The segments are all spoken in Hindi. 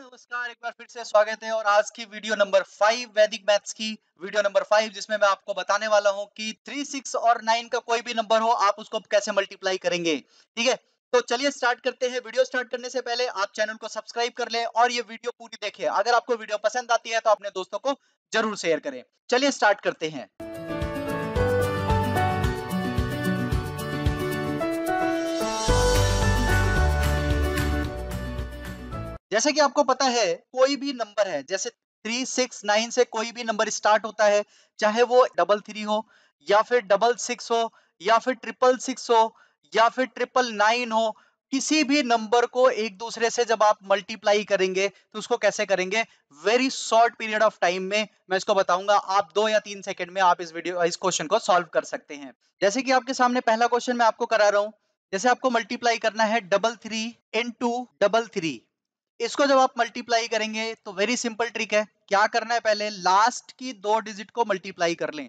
नमस्कार एक बार फिर से स्वागत है और आज की video number five Vedic maths की वीडियो नंबर फाइव जिसमें मैं आपको बताने वाला हूं कि थ्री सिक्स और नाइन का कोई भी नंबर हो आप उसको कैसे मल्टीप्लाई करेंगे ठीक है तो चलिए स्टार्ट करते हैं वीडियो स्टार्ट करने से पहले आप चैनल को सब्सक्राइब कर लें और ये वीडियो पूरी देखें अगर आपको वीडियो पसंद आती है तो अपने दोस्तों को जरूर शेयर करें चलिए स्टार्ट करते हैं जैसे कि आपको पता है कोई भी नंबर है जैसे थ्री सिक्स नाइन से कोई भी नंबर स्टार्ट होता है चाहे वो डबल थ्री हो या फिर डबल सिक्स हो या फिर ट्रिपल सिक्स हो या फिर ट्रिपल नाइन हो किसी भी नंबर को एक दूसरे से जब आप मल्टीप्लाई करेंगे तो उसको कैसे करेंगे very short period of time में मैं इसको बताऊंगा आप दो या तीन सेकंड में आप इस वीडियो इस क्वेश्चन को सॉल्व कर सकते हैं जैसे कि आपके सामने पहला क्वेश्चन मैं आपको करा रहा हूं जैसे आपको मल्टीप्लाई करना है double three into double three इसको जब आप मल्टीप्लाई करेंगे तो वेरी सिंपल ट्रिक है क्या करना है पहले लास्ट की दो डिजिट को मल्टीप्लाई कर लें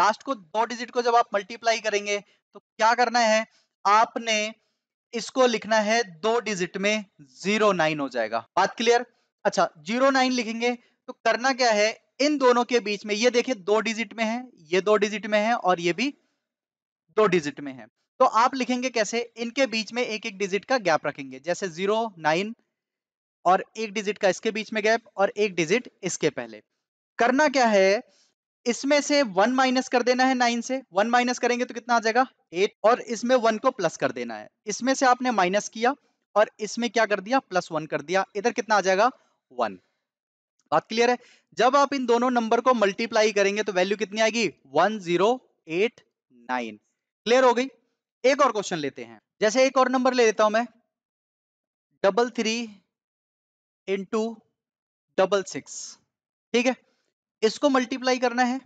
लास्ट को दो डिजिट को जब आप मल्टीप्लाई करेंगे तो क्या करना है आपने इसको लिखना है दो डिजिट में जीरो नाइन हो जाएगा बात क्लियर अच्छा जीरो नाइन लिखेंगे तो करना क्या है इन दोनों के बीच में ये देखिए दो डिजिट में है ये दो डिजिट में है और ये भी दो डिजिट में है तो आप लिखेंगे कैसे इनके बीच में एक एक डिजिट का गैप रखेंगे जैसे जीरो नाइन और एक डिजिट का इसके बीच में गैप और एक डिजिट इसके पहले करना क्या है इसमें से वन माइनस कर देना है नाइन से वन माइनस करेंगे तो कितना आ जाएगा एट और इसमें वन को प्लस कर देना है इसमें से आपने माइनस किया और इसमें क्या कर दिया प्लस वन कर दिया इधर कितना आ जाएगा वन बात क्लियर है जब आप इन दोनों नंबर को मल्टीप्लाई करेंगे तो वैल्यू कितनी आएगी one zero eight nine clear हो गई एक और क्वेश्चन लेते हैं जैसे एक और नंबर ले लेता हूं मैं double three into double six ठीक है इसको मल्टीप्लाई करना है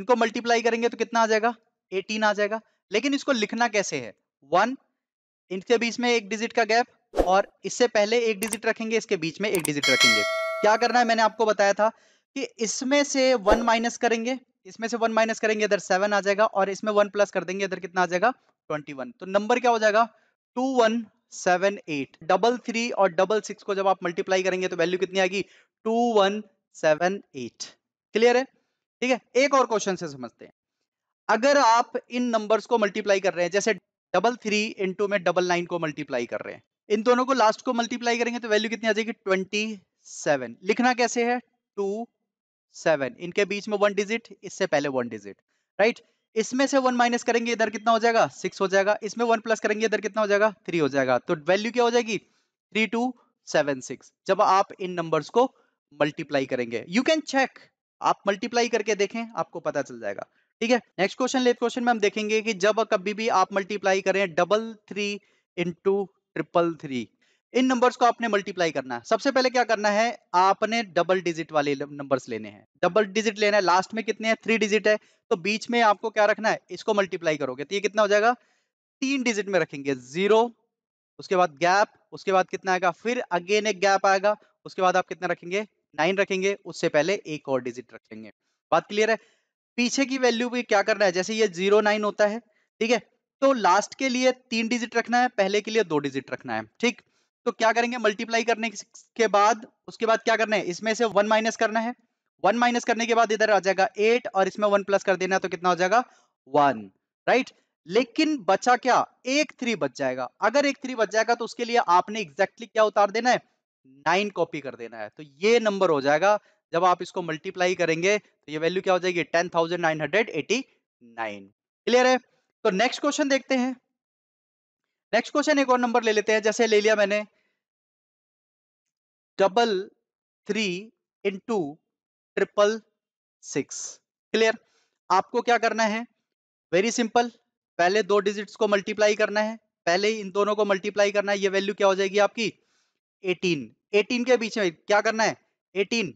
इनको मल्टीप्लाई करेंगे तो कितना आ जाएगा एटीन आ जाएगा लेकिन इसको लिखना कैसे है वन इनके बीच में एक डिजिट का गैप और इससे पहले एक डिजिट रखेंगे इसके बीच में एक डिजिट रखेंगे क्या करना है मैंने आपको बताया था कि इसमें से वन माइनस करेंगे इसमें से वन माइनस करेंगे इधर सेवन आ जाएगा और इसमें वन प्लस कर देंगे इधर कितना आ जाएगा ट्वेंटी वन तो नंबर क्या हो जाएगा two one seven eight double three और डबल सिक्स को जब आप मल्टीप्लाई करेंगे तो वैल्यू कितनी आएगी two one seven eight clear है ठीक है एक और क्वेश्चन से समझते हैं अगर आप इन नंबर्स को मल्टीप्लाई कर रहे हैं जैसे डबल थ्री इंटू में डबल नाइन को मल्टीप्लाई कर रहे हैं इन दोनों को लास्ट को मल्टीप्लाई करेंगे तो वैल्यू कितनी आ जाएगी ट्वेंटी सेवन लिखना कैसे है टू सेवन इनके बीच में वन डिजिट इससे पहले वन डिजिट राइट इसमें से वन माइनस करेंगे इधर कितना हो जाएगा सिक्स हो जाएगा इसमें वन प्लस करेंगे इधर कितना हो जाएगा थ्री हो जाएगा तो वैल्यू क्या हो जाएगी थ्री टू सेवन सिक्स जब आप इन नंबर्स को मल्टीप्लाई करेंगे यू कैन चेक आप मल्टीप्लाई करके देखें आपको पता चल जाएगा ठीक है नेक्स्ट क्वेश्चन लेफ्ट क्वेश्चन में हम देखेंगे कि जब कभी भी आप मल्टीप्लाई करें double three into triple three इन नंबर्स को आपने मल्टीप्लाई करना है सबसे पहले क्या करना है आपने डबल डिजिट वाले नंबर्स लेने हैं डबल डिजिट लेना है लास्ट में कितने हैं थ्री डिजिट है तो बीच में आपको क्या रखना है इसको मल्टीप्लाई करोगे तो ये कितना हो जाएगा तीन डिजिट में रखेंगे जीरो उसके बाद गैप उसके बाद कितना आएगा फिर अगेन एक गैप आएगा उसके बाद आप कितना रखेंगे नाइन रखेंगे उससे पहले एक और डिजिट रखेंगे बात क्लियर है पीछे की वैल्यू भी क्या करना है जैसे ये जीरो नाइन होता है ठीक है तो लास्ट के लिए तीन डिजिट रखना है पहले के लिए दो डिजिट रखना है ठीक तो क्या करेंगे मल्टीप्लाई करने के बाद उसके बाद क्या करना है इसमें से वन माइनस करना है वन माइनस करने के बाद इधर आ जाएगा एट और इसमें वन प्लस कर देना तो कितना हो जाएगा वन राइट right? लेकिन बचा क्या एक थ्री बच जाएगा अगर एक थ्री बच जाएगा तो उसके लिए आपने एग्जैक्टली exactly क्या उतार देना है नाइन कॉपी कर देना है तो ये नंबर हो जाएगा जब आप इसको मल्टीप्लाई करेंगे तो ये वैल्यू क्या हो जाएगी ten thousand nine hundred eighty nine clear है तो नेक्स्ट क्वेश्चन देखते हैं नेक्स्ट क्वेश्चन एक और नंबर ले लेते हैं जैसे ले लिया मैंने double three into triple six clear आपको क्या करना है वेरी सिंपल पहले दो डिजिट्स को मल्टीप्लाई करना है पहले इन दोनों को मल्टीप्लाई करना है ये वैल्यू क्या हो जाएगी आपकी 18 18 के बीच में क्या करना है 18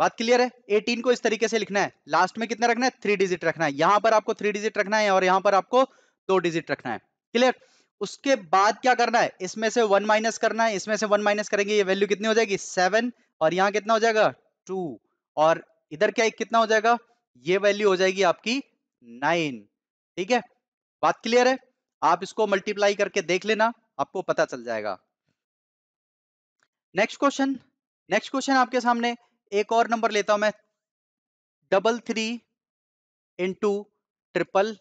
बात क्लियर है 18 को इस तरीके से लिखना है लास्ट में कितना रखना है थ्री डिजिट रखना है यहां पर आपको थ्री डिजिट रखना है और यहां पर आपको दो डिजिट रखना है क्लियर उसके बाद क्या करना है इसमें से वन माइनस करना है इसमें से वन माइनस करेंगे ये वैल्यू कितनी हो जाएगी सेवन और यहाँ कितना हो जाएगा टू और इधर क्या कितना हो जाएगा ये वैल्यू हो जाएगी आपकी नाइन ठीक है बात क्लियर है आप इसको मल्टीप्लाई करके देख लेना आपको पता चल जाएगा नेक्स्ट क्वेश्चन नेक्स्ट क्वेश्चन आपके सामने एक और नंबर लेता हूं मैं double three into triple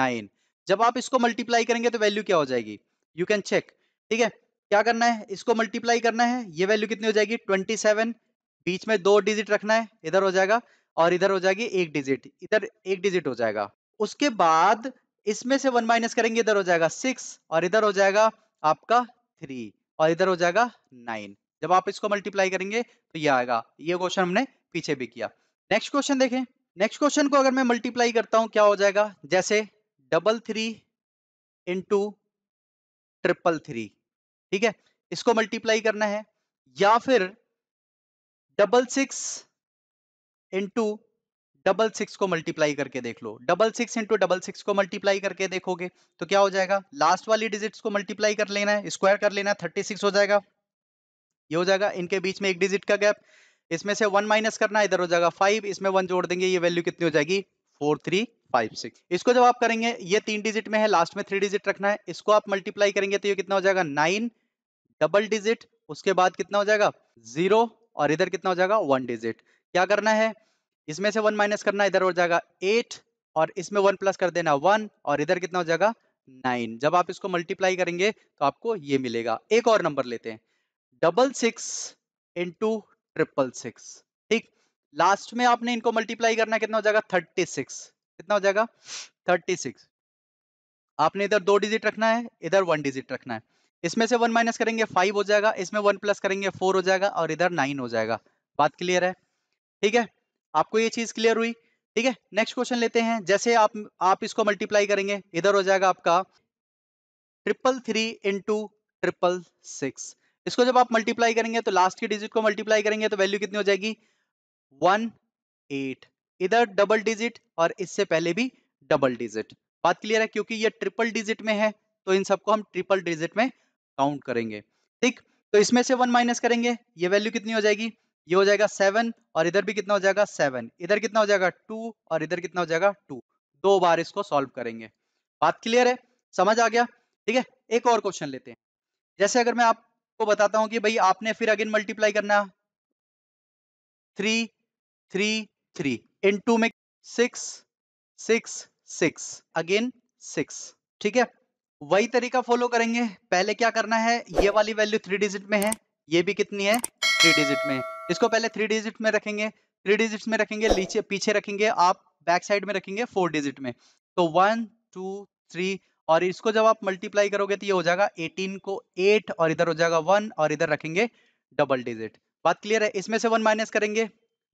nine जब आप इसको मल्टीप्लाई करेंगे तो वैल्यू क्या हो जाएगी यू कैन चेक ठीक है क्या करना है इसको मल्टीप्लाई करना है ये वैल्यू कितनी हो जाएगी ट्वेंटी सेवन बीच में दो डिजिट रखना है इधर हो जाएगा और इधर हो जाएगी एक डिजिट इधर एक डिजिट हो जाएगा उसके बाद इसमें से वन माइनस करेंगे इधर हो जाएगा सिक्स और इधर हो जाएगा आपका थ्री और इधर हो जाएगा नाइन जब आप इसको मल्टीप्लाई करेंगे तो ये आएगा ये क्वेश्चन हमने पीछे भी किया नेक्स्ट क्वेश्चन देखें नेक्स्ट क्वेश्चन को अगर मैं मल्टीप्लाई करता हूं क्या हो जाएगा जैसे double three into triple three ठीक है इसको मल्टीप्लाई करना है या फिर double six into double six को मल्टीप्लाई करके देख लो double six into double six को मल्टीप्लाई करके देखोगे तो क्या हो जाएगा लास्ट वाली डिजिट्स को मल्टीप्लाई कर लेना है स्क्वायर कर लेना है थर्टी सिक्स हो जाएगा ये हो जाएगा इनके बीच में एक डिजिट का गैप इसमें से वन माइनस करना इधर हो जाएगा फाइव इसमें वन जोड़ देंगे ये वैल्यू कितनी हो जाएगी फोर थ्री फाइव सिक्स इसको जब आप करेंगे ये तीन डिजिट में है लास्ट में थ्री डिजिट रखना है इसको आप मल्टीप्लाई करेंगे तो ये कितना हो जाएगा नाइन डबल डिजिट उसके बाद कितना हो जाएगा जीरो और इधर कितना हो जाएगा वन डिजिट क्या करना है इसमें से वन माइनस करना इधर हो जाएगा एट और इसमें वन प्लस कर देना वन और इधर कितना हो जाएगा नाइन जब आप इसको मल्टीप्लाई करेंगे तो आपको ये मिलेगा एक और नंबर लेते हैं double six into triple six ठीक लास्ट में आपने इनको मल्टीप्लाई करना कितना हो जाएगा थर्टी सिक्स कितना हो जाएगा 36 आपने इधर दो डिजिट रखना है इधर वन डिजिट रखना है इसमें से वन माइनस करेंगे फाइव हो जाएगा इसमें वन प्लस करेंगे फोर हो जाएगा और इधर नाइन हो जाएगा बात क्लियर है ठीक है आपको ये चीज क्लियर हुई ठीक है नेक्स्ट क्वेश्चन लेते हैं जैसे आप आप इसको मल्टीप्लाई करेंगे इधर हो जाएगा आपका triple three into triple six इसको जब आप मल्टीप्लाई करेंगे तो लास्ट की डिजिट को मल्टीप्लाई करेंगे तो वैल्यू कितनी हो जाएगी वन एट इधर डबल डिजिट और इससे पहले भी डबल डिजिट बात क्लियर है क्योंकि ये ट्रिपल डिजिट में है तो इन सबको हम ट्रिपल डिजिट में काउंट करेंगे ठीक तो इसमें से वन माइनस करेंगे ये वैल्यू कितनी हो जाएगी ये हो जाएगा सेवन और इधर भी कितना हो जाएगा सेवन इधर कितना हो जाएगा टू और इधर कितना हो जाएगा टू दो बार इसको सॉल्व करेंगे बात क्लियर है समझ आ गया ठीक है एक और क्वेश्चन लेते हैं जैसे अगर मैं आपको बताता हूं कि भाई आपने फिर अगेन मल्टीप्लाई करना three three three into में six six six again six ठीक है वही तरीका फॉलो करेंगे पहले क्या करना है ये वाली वैल्यू थ्री डिजिट में है ये भी कितनी है थ्री डिजिट में इसको पहले थ्री डिजिट में रखेंगे थ्री डिजिट में रखेंगे नीचे पीछे रखेंगे आप बैक साइड में रखेंगे फोर डिजिट में तो वन टू थ्री और इसको जब आप मल्टीप्लाई करोगे तो ये हो जाएगा एटीन को एट और इधर हो जाएगा वन और इधर रखेंगे डबल डिजिट बात क्लियर है इसमें से वन माइनस करेंगे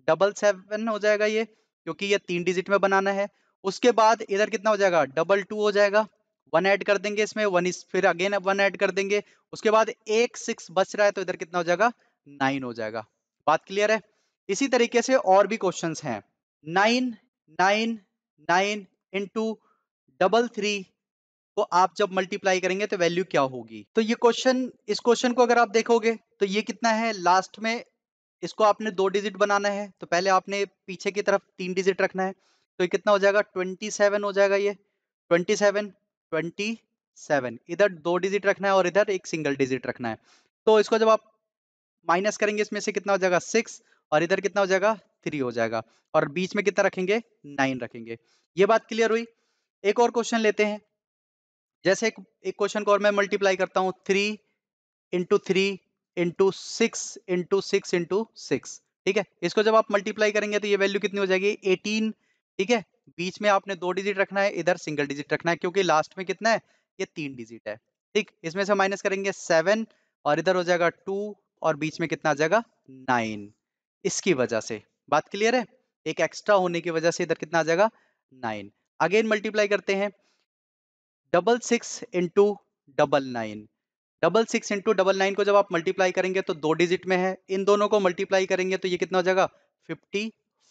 डबल सेवन हो जाएगा ये क्योंकि ये तीन डिजिट में बनाना है उसके बाद इधर कितना हो जाएगा डबल टू हो जाएगा वन ऐड कर देंगे इसमें वन इस फिर अगेन वन ऐड कर देंगे उसके बाद एक सिक्स बच रहा है तो इधर कितना हो जाएगा नाइन हो जाएगा बात क्लियर है इसी तरीके से और भी क्वेश्चन हैं nine nine nine into double three को आप जब मल्टीप्लाई करेंगे तो वैल्यू क्या होगी तो ये क्वेश्चन इस क्वेश्चन को अगर आप देखोगे तो ये कितना है लास्ट में इसको आपने दो डिजिट बनाना है तो पहले आपने पीछे की तरफ तीन डिजिट रखना है तो ये कितना हो जाएगा ट्वेंटी सेवन हो जाएगा ये ट्वेंटी सेवन ट्वेंटी सेवन इधर दो डिजिट रखना है और इधर एक सिंगल डिजिट रखना है तो इसको जब आप माइनस करेंगे इसमें से कितना हो जाएगा सिक्स और इधर कितना हो जाएगा थ्री हो जाएगा और बीच में कितना रखेंगे नाइन रखेंगे ये बात क्लियर हुई एक और क्वेश्चन लेते हैं जैसे एक क्वेश्चन को और मैं मल्टीप्लाई करता हूँ three into three into six into six into six ठीक है इसको जब आप मल्टीप्लाई करेंगे तो ये वैल्यू कितनी हो जाएगी एटीन ठीक है बीच में आपने दो डिजिट रखना है इधर सिंगल डिजिट रखना है क्योंकि लास्ट में कितना है ये तीन डिजिट है ठीक इसमें से माइनस करेंगे सेवन और इधर हो जाएगा टू और बीच में कितना आ जाएगा नाइन इसकी वजह से बात क्लियर है एक एक्स्ट्रा होने की वजह से इधर कितना आ जाएगा नाइन अगेन मल्टीप्लाई करते हैं double six into double nine double six into double nine को जब आप मल्टीप्लाई करेंगे तो दो डिजिट में है इन दोनों को मल्टीप्लाई करेंगे तो ये कितना हो जाएगा फिफ्टी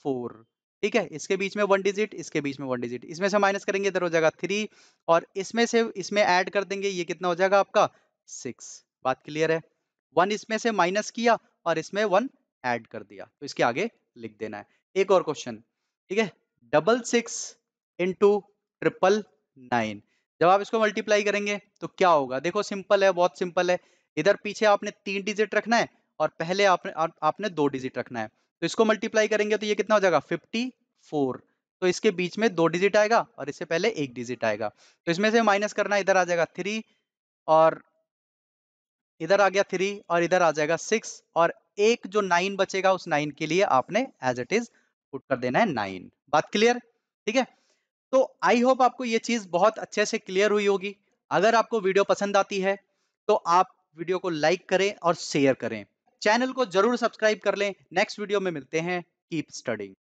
फोर ठीक है इसके बीच में वन डिजिट इसके बीच में वन डिजिट इसमें से माइनस करेंगे इधर हो जाएगा थ्री और इसमें से इसमें ऐड कर देंगे ये कितना हो जाएगा आपका सिक्स बात क्लियर है वन इसमें से माइनस किया और इसमें वन ऐड कर दिया तो इसके आगे लिख देना है एक और क्वेश्चन ठीक है double six into triple nine जब आप इसको मल्टीप्लाई करेंगे तो क्या होगा देखो सिंपल है बहुत सिंपल है इधर पीछे आपने तीन डिजिट रखना है और पहले आपने आ, आपने दो डिजिट रखना है तो इसको मल्टीप्लाई करेंगे तो ये कितना हो जाएगा फिफ्टी फोर तो इसके बीच में दो डिजिट आएगा और इससे पहले एक डिजिट आएगा तो इसमें से माइनस करना इधर आ जाएगा थ्री और इधर आ गया थ्री और इधर आ जाएगा सिक्स और एक जो नाइन बचेगा उस नाइन के लिए आपने एज इट इज पुट कर देना है नाइन बात क्लियर ठीक है तो आई होप आपको ये चीज बहुत अच्छे से क्लियर हुई होगी अगर आपको वीडियो पसंद आती है तो आप वीडियो को लाइक करें और शेयर करें चैनल को जरूर सब्सक्राइब कर लें नेक्स्ट वीडियो में मिलते हैं कीप स्टडिंग